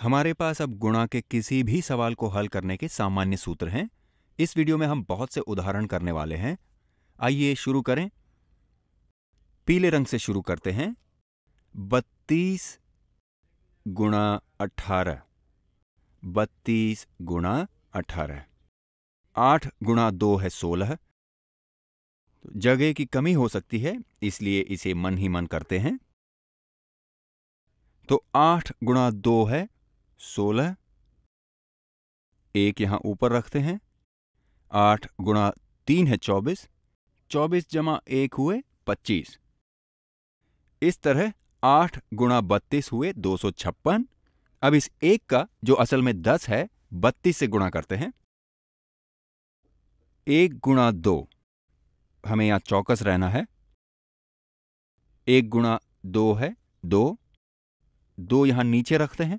हमारे पास अब गुणा के किसी भी सवाल को हल करने के सामान्य सूत्र हैं इस वीडियो में हम बहुत से उदाहरण करने वाले हैं आइए शुरू करें पीले रंग से शुरू करते हैं बत्तीस गुणा अठारह बत्तीस गुणा अठारह आठ गुणा दो है सोलह जगह की कमी हो सकती है इसलिए इसे मन ही मन करते हैं तो आठ गुणा दो है सोलह एक यहां ऊपर रखते हैं आठ गुणा तीन है चौबीस चौबीस जमा एक हुए पच्चीस इस तरह आठ गुणा बत्तीस हुए दो सौ छप्पन अब इस एक का जो असल में दस है बत्तीस से गुणा करते हैं एक गुणा दो हमें यहां चौकस रहना है एक गुणा दो है दो दो यहां नीचे रखते हैं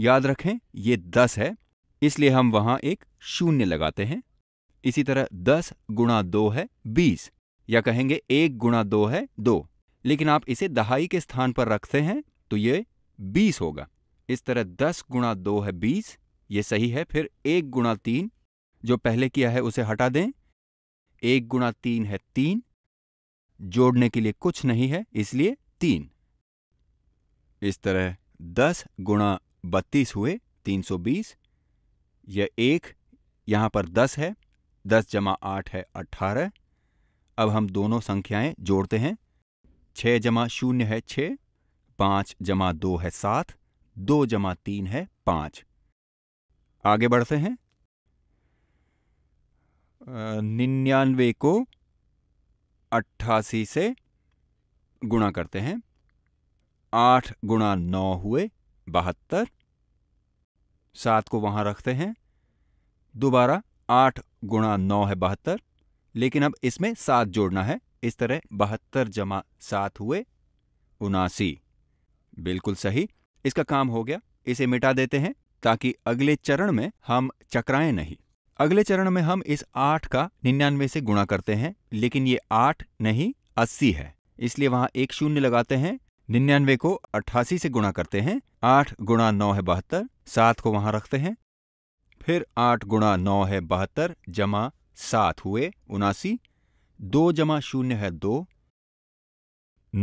याद रखें ये दस है इसलिए हम वहां एक शून्य लगाते हैं इसी तरह दस गुणा दो है बीस या कहेंगे एक गुणा दो है दो लेकिन आप इसे दहाई के स्थान पर रखते हैं तो ये बीस होगा इस तरह दस गुणा दो है बीस ये सही है फिर एक गुणा तीन जो पहले किया है उसे हटा दें एक गुणा तीन है तीन जोड़ने के लिए कुछ नहीं है इसलिए तीन इस तरह दस गुणा बत्तीस हुए तीन सौ बीस यह एक यहाँ पर दस है दस जमा आठ है अट्ठारह अब हम दोनों संख्याएं जोड़ते हैं छ जमा शून्य है छ पाँच जमा दो है सात दो जमा तीन है पाँच आगे बढ़ते हैं निन्यानवे को अट्ठासी से गुणा करते हैं आठ गुणा नौ हुए बहत्तर सात को वहां रखते हैं दोबारा आठ गुणा नौ है बहत्तर लेकिन अब इसमें सात जोड़ना है इस तरह बहत्तर जमा सात हुए उनासी बिल्कुल सही इसका काम हो गया इसे मिटा देते हैं ताकि अगले चरण में हम चक्राएं नहीं अगले चरण में हम इस आठ का निन्यानवे से गुणा करते हैं लेकिन ये आठ नहीं अस्सी है इसलिए वहां एक शून्य लगाते हैं निन्यानवे को अट्ठासी से गुणा करते हैं आठ गुणा नौ है बहत्तर सात को वहां रखते हैं फिर आठ गुणा नौ है बहत्तर जमा सात हुए उनासी दो जमा शून्य है दो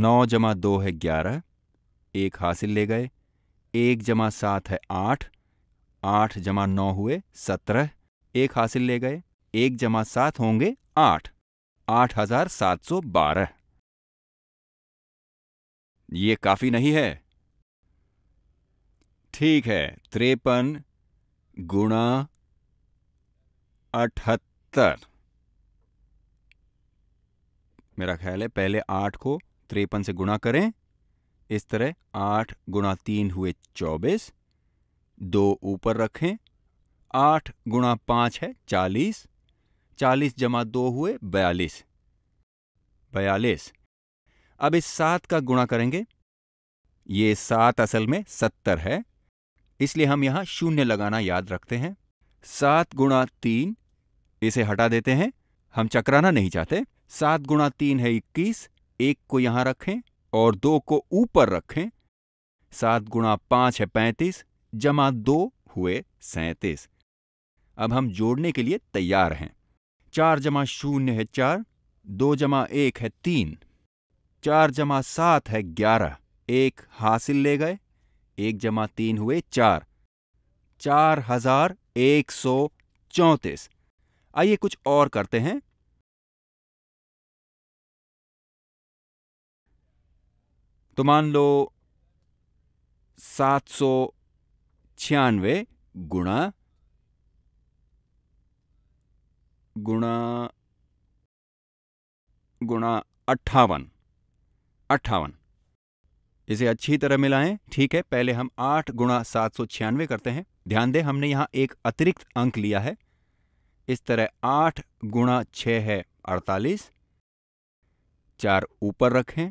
नौ जमा दो है ग्यारह एक हासिल ले गए एक जमा सात है आठ आठ जमा नौ हुए सत्रह एक हासिल ले गए एक जमा सात होंगे आठ आठ हजार सात सौ बारह ये काफी नहीं है ठीक है त्रेपन गुणा अठहत्तर मेरा ख्याल है पहले आठ को त्रेपन से गुणा करें इस तरह आठ गुणा तीन हुए चौबीस दो ऊपर रखें आठ गुणा पांच है चालीस चालीस जमा दो हुए बयालीस बयालीस अब इस सात का गुणा करेंगे ये सात असल में सत्तर है इसलिए हम यहां शून्य लगाना याद रखते हैं सात गुणा तीन इसे हटा देते हैं हम चकराना नहीं चाहते सात गुणा तीन है इक्कीस एक को यहां रखें और दो को ऊपर रखें सात गुणा पांच है पैंतीस जमा दो हुए सैंतीस अब हम जोड़ने के लिए तैयार हैं चार जमा शून्य है चार दो जमा एक है तीन चार जमा सात है ग्यारह एक हासिल ले गए एक जमा तीन हुए चार चार हजार एक सौ चौंतीस आइए कुछ और करते हैं तो मान लो सात सौ छियानवे गुणा गुणा गुणा अट्ठावन अट्ठावन इसे अच्छी तरह मिलाएं ठीक है पहले हम आठ गुणा सात सौ छियानवे करते हैं ध्यान दें हमने यहां एक अतिरिक्त अंक लिया है इस तरह आठ गुणा छ है अड़तालीस चार ऊपर रखें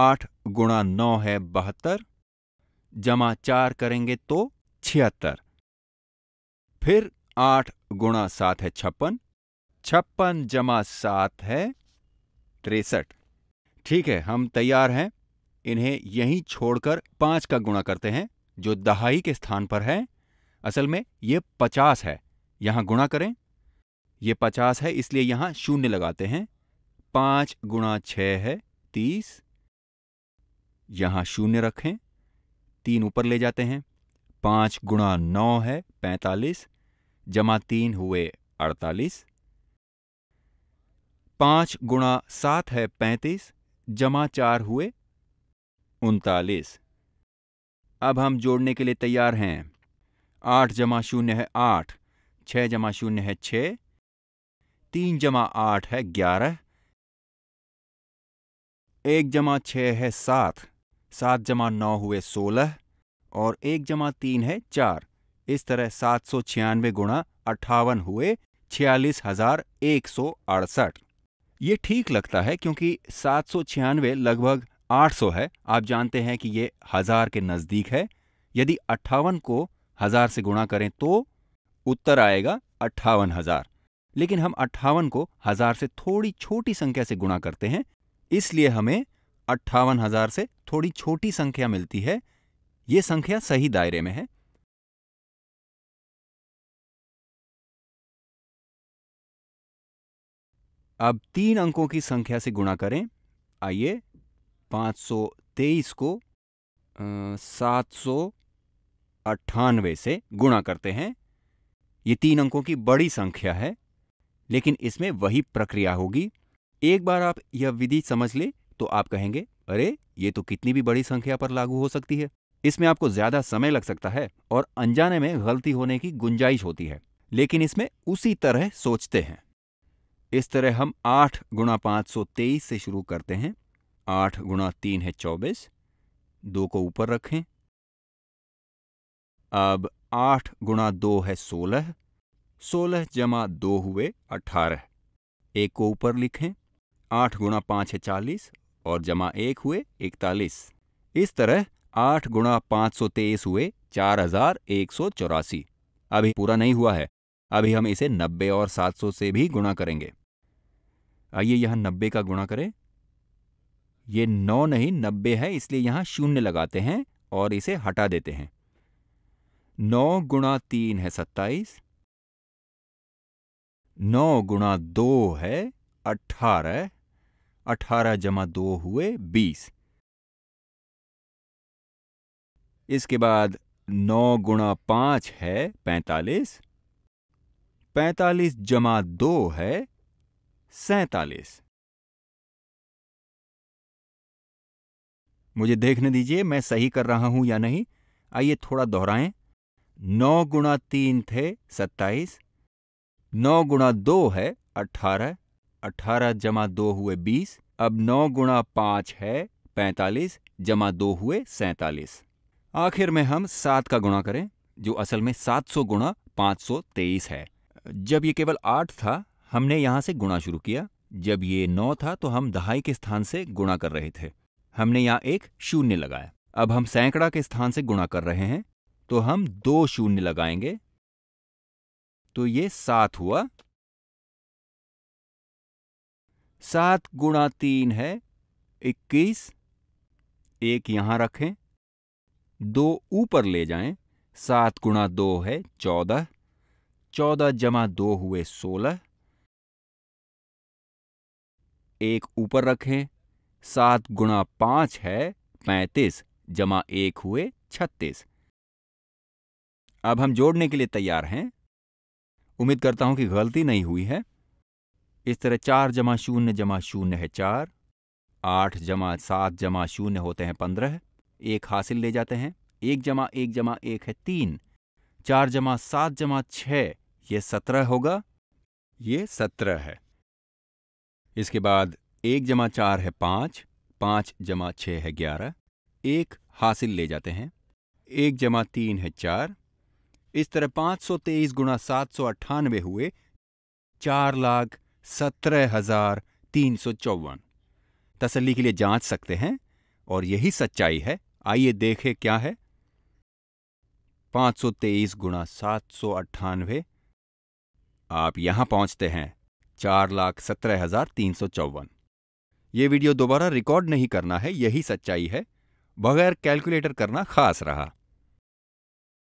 आठ गुणा नौ है बहत्तर जमा चार करेंगे तो छिहत्तर फिर आठ गुणा सात है छप्पन छप्पन जमा सात है तिरसठ ठीक है हम तैयार हैं इन्हें यहीं छोड़कर पाँच का गुणा करते हैं जो दहाई के स्थान पर है असल में ये पचास है यहाँ गुणा करें ये पचास है इसलिए यहाँ शून्य लगाते हैं पाँच गुणा छ है तीस यहाँ शून्य रखें तीन ऊपर ले जाते हैं पाँच गुणा नौ है पैंतालीस जमा तीन हुए अड़तालीस पाँच गुणा सात है पैंतीस जमा चार हुए उनतालीस अब हम जोड़ने के लिए तैयार हैं आठ जमा शून्य है आठ छः जमा शून्य है छ तीन जमा आठ है ग्यारह एक जमा छ है सात सात जमा नौ हुए सोलह और एक जमा तीन है चार इस तरह सात सौ छियानवे गुणा अट्ठावन हुए छियालीस हजार एक सौ अड़सठ ये ठीक लगता है क्योंकि सात लगभग 800 है आप जानते हैं कि ये हजार के नज़दीक है यदि अट्ठावन को हजार से गुणा करें तो उत्तर आएगा अट्ठावन हजार लेकिन हम अट्ठावन को हजार से थोड़ी छोटी संख्या से गुणा करते हैं इसलिए हमें अट्ठावन हजार से थोड़ी छोटी संख्या मिलती है ये संख्या सही दायरे में है अब तीन अंकों की संख्या से गुणा करें आइए 523 को सात सौ अट्ठानवे से गुणा करते हैं ये तीन अंकों की बड़ी संख्या है लेकिन इसमें वही प्रक्रिया होगी एक बार आप यह विधि समझ ले तो आप कहेंगे अरे ये तो कितनी भी बड़ी संख्या पर लागू हो सकती है इसमें आपको ज्यादा समय लग सकता है और अनजाने में गलती होने की गुंजाइश होती है लेकिन इसमें उसी तरह सोचते हैं इस तरह हम आठ गुणा पाँच सौ तेईस से शुरू करते हैं आठ गुणा तीन है चौबीस दो को ऊपर रखें अब आठ गुणा दो है सोलह सोलह जमा दो हुए अठारह एक को ऊपर लिखें आठ गुणा पाँच है चालीस और जमा एक हुए इकतालीस इस तरह आठ गुणा पाँच सौ तेईस हुए चार हजार एक सौ चौरासी अभी पूरा नहीं हुआ है अभी हम इसे नब्बे और सात सौ से भी गुणा करेंगे आइए यहां नब्बे का गुणा करें ये नौ नहीं नब्बे है इसलिए यहां शून्य लगाते हैं और इसे हटा देते हैं नौ गुणा तीन है सत्ताईस नौ गुणा दो है अठारह अठारह जमा दो हुए बीस इसके बाद नौ गुणा पांच है पैंतालीस पैंतालीस जमा दो है सैतालीस मुझे देखने दीजिए मैं सही कर रहा हूं या नहीं आइए थोड़ा दोहराएं नौ गुणा तीन थे सत्ताईस नौ गुणा दो है अट्ठारह अट्ठारह जमा दो हुए बीस अब नौ गुणा पांच है पैंतालीस जमा दो हुए सैतालीस आखिर में हम सात का गुणा करें जो असल में सात सौ गुणा पांच सौ तेईस है जब ये केवल आठ था हमने यहाँ से गुणा शुरू किया जब ये नौ था तो हम दहाई के स्थान से गुणा कर रहे थे हमने यहाँ एक शून्य लगाया अब हम सैकड़ा के स्थान से गुणा कर रहे हैं तो हम दो शून्य लगाएंगे तो ये सात हुआ सात गुणा तीन है इक्कीस एक यहां रखें दो ऊपर ले जाएं सात गुणा दो है चौदह चौदह जमा दो हुए सोलह एक ऊपर रखें सात गुणा पांच है पैंतीस जमा एक हुए छत्तीस अब हम जोड़ने के लिए तैयार हैं उम्मीद करता हूं कि गलती नहीं हुई है इस तरह चार जमा शून्य जमा शून्य है चार आठ जमा सात जमा शून्य होते हैं पंद्रह एक हासिल ले जाते हैं एक जमा एक जमा एक है तीन चार जमा सात जमा छ ये सत्रह होगा ये सत्रह है इसके बाद एक जमा चार है पाँच पाँच जमा छः है ग्यारह एक हासिल ले जाते हैं एक जमा तीन है चार इस तरह पाँच सौ तेईस गुणा सात सौ अट्ठानवे हुए चार लाख सत्रह हजार तीन सौ चौवन तसली के लिए जांच सकते हैं और यही सच्चाई है आइए देखें क्या है पाँच सौ तेईस गुणा सात सौ अट्ठानवे आप यहां पहुंचते हैं चार लाख सत्रह हजार तीन सौ चौवन ये वीडियो दोबारा रिकॉर्ड नहीं करना है यही सच्चाई है बगैर कैलकुलेटर करना खास रहा